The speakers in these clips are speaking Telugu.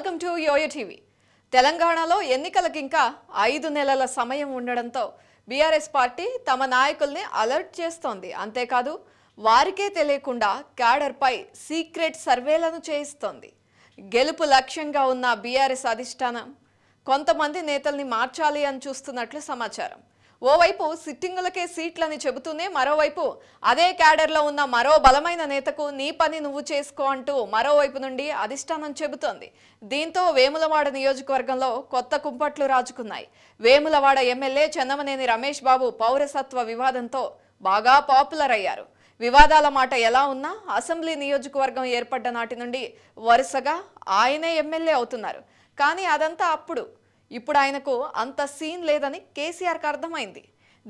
వెల్కమ్ టు యోయో టీవీ తెలంగాణలో ఎన్నికలకు ఇంకా ఐదు నెలల సమయం ఉండడంతో బీఆర్ఎస్ పార్టీ తమ నాయకుల్ని అలర్ట్ చేస్తోంది అంతేకాదు వారికే తెలియకుండా క్యాడర్పై సీక్రెట్ సర్వేలను చేయిస్తోంది గెలుపు లక్ష్యంగా ఉన్న బీఆర్ఎస్ అధిష్టానం కొంతమంది నేతల్ని మార్చాలి అని చూస్తున్నట్లు సమాచారం ఓవైపు సిట్టింగులకే సీట్లని చెబుతూనే మరోవైపు అదే క్యాడర్లో ఉన్న మరో బలమైన నేతకు నీ పని నువ్వు చేసుకో అంటూ మరోవైపు నుండి అధిష్టానం చెబుతోంది దీంతో వేములవాడ నియోజకవర్గంలో కొత్త కుంపట్లు రాజుకున్నాయి వేములవాడ ఎమ్మెల్యే చందమనేని రమేష్ బాబు పౌరసత్వ వివాదంతో బాగా పాపులర్ అయ్యారు వివాదాల మాట ఎలా ఉన్నా అసెంబ్లీ నియోజకవర్గం ఏర్పడ్డ నాటి నుండి వరుసగా ఆయనే ఎమ్మెల్యే అవుతున్నారు కానీ అదంతా అప్పుడు ఇప్పుడు ఆయనకు అంత సీన్ లేదని కేసీఆర్కి అర్థమైంది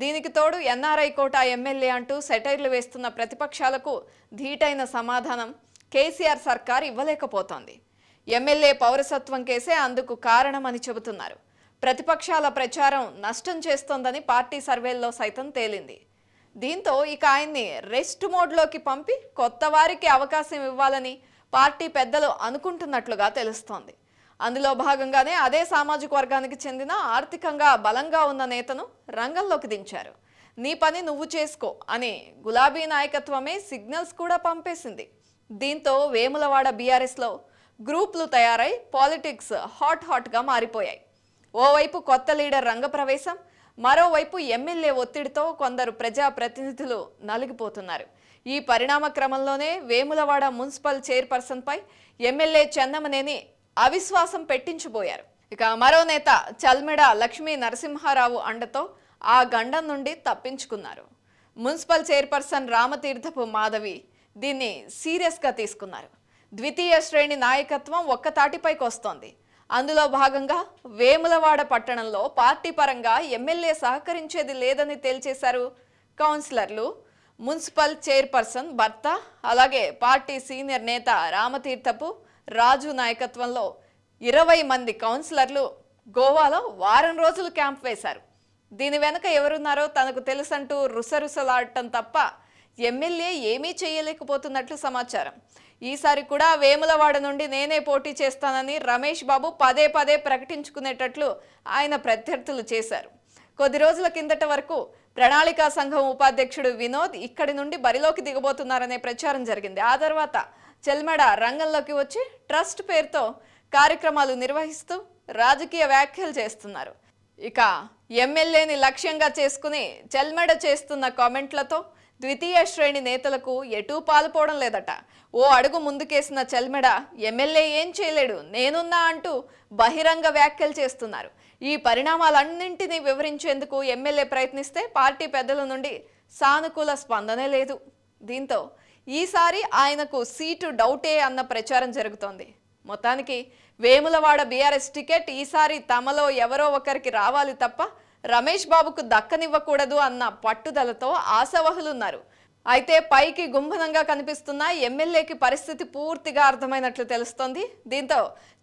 దీనికి తోడు ఎన్ఆర్ఐ కోటా ఎమ్మెల్యే అంటూ సెటైర్లు వేస్తున్న ప్రతిపక్షాలకు ధీటైన సమాధానం కేసీఆర్ సర్కార్ ఇవ్వలేకపోతోంది ఎమ్మెల్యే పౌరసత్వం కేసే అందుకు కారణమని చెబుతున్నారు ప్రతిపక్షాల ప్రచారం నష్టం చేస్తోందని పార్టీ సర్వేల్లో సైతం తేలింది దీంతో ఇక ఆయన్ని రెస్ట్ మోడ్లోకి పంపి కొత్త వారికి అవకాశం ఇవ్వాలని పార్టీ పెద్దలు అనుకుంటున్నట్లుగా తెలుస్తోంది అందులో భాగంగానే అదే సామాజిక వర్గానికి చెందిన ఆర్థికంగా బలంగా ఉన్న నేతను రంగంలోకి దించారు నీ పని నువ్వు చేసుకో అని గులాబీ నాయకత్వమే సిగ్నల్స్ కూడా పంపేసింది దీంతో వేములవాడ బీఆర్ఎస్లో గ్రూప్లు తయారై పాలిటిక్స్ హాట్ హాట్గా మారిపోయాయి ఓవైపు కొత్త లీడర్ రంగప్రవేశం మరోవైపు ఎమ్మెల్యే ఒత్తిడితో కొందరు ప్రజాప్రతినిధులు నలిగిపోతున్నారు ఈ పరిణామ క్రమంలోనే వేములవాడ మున్సిపల్ చైర్పర్సన్పై ఎమ్మెల్యే చందమనేని అవిశ్వాసం పెట్టించబోయారు ఇక మరో నేత చల్మెడ లక్ష్మీ నరసింహారావు అండతో ఆ గండం నుండి తప్పించుకున్నారు మున్సిపల్ చైర్పర్సన్ రామతీర్థపు మాధవి దీన్ని సీరియస్గా తీసుకున్నారు ద్వితీయ శ్రేణి నాయకత్వం ఒక్క తాటిపైకి వస్తోంది అందులో భాగంగా వేములవాడ పట్టణంలో పార్టీ పరంగా ఎమ్మెల్యే సహకరించేది లేదని తేల్చేశారు కౌన్సిలర్లు మున్సిపల్ చైర్పర్సన్ భర్త అలాగే పార్టీ సీనియర్ నేత రామతీర్థపు రాజు నాయకత్వంలో ఇరవై మంది కౌన్సిలర్లు గోవాలో వారం రోజులు క్యాంప్ వేశారు దీని వెనుక ఎవరున్నారో తనకు తెలుసంటూ రుసరుసలాడటం తప్ప ఎమ్మెల్యే ఏమీ చేయలేకపోతున్నట్లు సమాచారం ఈసారి కూడా వేములవాడ నుండి నేనే పోటీ చేస్తానని రమేష్ బాబు పదే పదే ప్రకటించుకునేటట్లు ఆయన ప్రత్యర్థులు చేశారు కొద్ది రోజుల కిందట వరకు ప్రణాళికా సంఘం ఉపాధ్యక్షుడు వినోద్ ఇక్కడి నుండి బరిలోకి దిగబోతున్నారనే ప్రచారం జరిగింది ఆ తర్వాత చెల్మడ రంగంలోకి వచ్చి ట్రస్ట్ పేరుతో కార్యక్రమాలు నిర్వహిస్తూ రాజకీయ వ్యాఖ్యలు చేస్తున్నారు ఇక ఎమ్మెల్యేని లక్ష్యంగా చేసుకుని చెల్మెడ చేస్తున్న కామెంట్లతో ద్వితీయ శ్రేణి నేతలకు ఎటూ పాల్పోవడం లేదట ఓ అడుగు ముందుకేసిన చెల్మెడ ఎమ్మెల్యే ఏం చేయలేడు నేనున్నా అంటూ బహిరంగ వ్యాఖ్యలు చేస్తున్నారు ఈ పరిణామాలన్నింటినీ వివరించేందుకు ఎమ్మెల్యే ప్రయత్నిస్తే పార్టీ పెద్దల నుండి సానుకూల స్పందనే లేదు దీంతో ఈసారి ఆయనకు సీటు డౌటే అన్న ప్రచారం జరుగుతోంది మొత్తానికి వేములవాడ బీఆర్ఎస్ టికెట్ ఈసారి తమలో ఎవరో ఒకరికి రావాలి తప్ప రమేష్ బాబుకు దక్కనివ్వకూడదు అన్న పట్టుదలతో ఆశవహులున్నారు అయితే పైకి గుంభనంగా కనిపిస్తున్న ఎమ్మెల్యేకి పరిస్థితి పూర్తిగా అర్థమైనట్లు తెలుస్తోంది దీంతో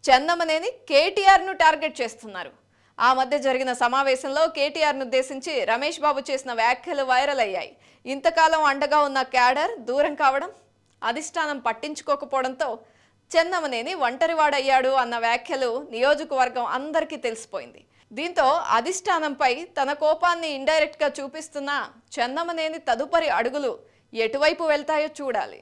చందమనేని కేటీఆర్ను టార్గెట్ చేస్తున్నారు ఆ మధ్య జరిగిన సమావేశంలో కేటీఆర్ను ఉద్దేశించి రమేష్ బాబు చేసిన వ్యాఖ్యలు వైరల్ అయ్యాయి ఇంతకాలం అండగా ఉన్న క్యాడర్ దూరం కావడం అధిష్టానం పట్టించుకోకపోవడంతో చెన్నమనేని ఒంటరివాడయ్యాడు అన్న వ్యాఖ్యలు నియోజకవర్గం అందరికీ తెలిసిపోయింది దీంతో అధిష్టానంపై తన కోపాన్ని ఇండైరెక్ట్గా చూపిస్తున్న చెన్నమనేని తదుపరి అడుగులు ఎటువైపు వెళ్తాయో చూడాలి